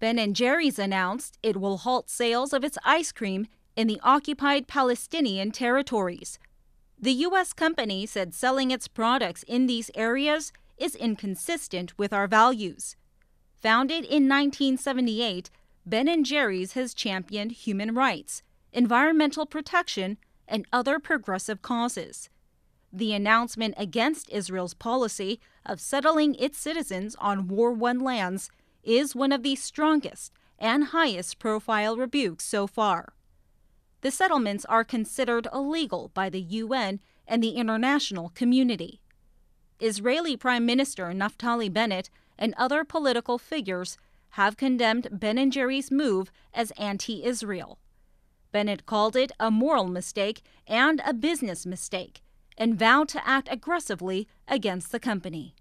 Ben & Jerry's announced it will halt sales of its ice cream in the occupied Palestinian territories. The U.S. company said selling its products in these areas is inconsistent with our values. Founded in 1978, Ben & Jerry's has championed human rights, environmental protection, and other progressive causes. The announcement against Israel's policy of settling its citizens on War One lands is one of the strongest and highest profile rebukes so far. The settlements are considered illegal by the UN and the international community. Israeli Prime Minister Naftali Bennett and other political figures have condemned Ben and Jerry's move as anti Israel. Bennett called it a moral mistake and a business mistake and vowed to act aggressively against the company.